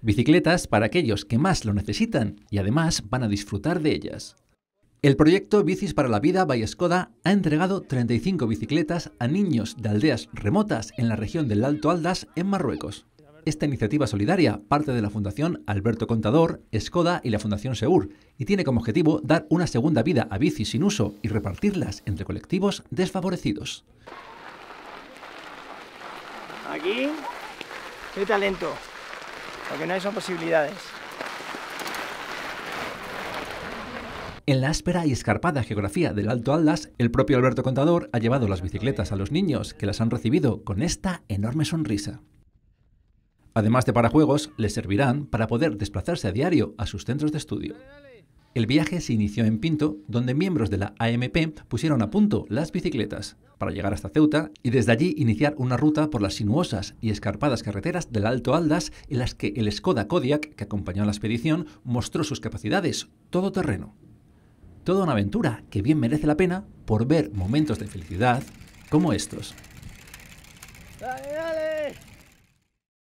Bicicletas para aquellos que más lo necesitan y además van a disfrutar de ellas. El proyecto Bicis para la Vida by Skoda ha entregado 35 bicicletas a niños de aldeas remotas en la región del Alto Aldas, en Marruecos. Esta iniciativa solidaria parte de la Fundación Alberto Contador, Skoda y la Fundación Seur y tiene como objetivo dar una segunda vida a bicis sin uso y repartirlas entre colectivos desfavorecidos. Aquí, qué talento. Lo no hay son posibilidades. En la áspera y escarpada geografía del Alto Atlas, el propio Alberto Contador ha llevado las bicicletas a los niños, que las han recibido con esta enorme sonrisa. Además de parajuegos, les servirán para poder desplazarse a diario a sus centros de estudio. El viaje se inició en Pinto, donde miembros de la AMP pusieron a punto las bicicletas para llegar hasta Ceuta y desde allí iniciar una ruta por las sinuosas y escarpadas carreteras del Alto Aldas en las que el Skoda Kodiak, que acompañó a la expedición, mostró sus capacidades todo terreno. Toda una aventura que bien merece la pena por ver momentos de felicidad como estos. ¡Dale, dale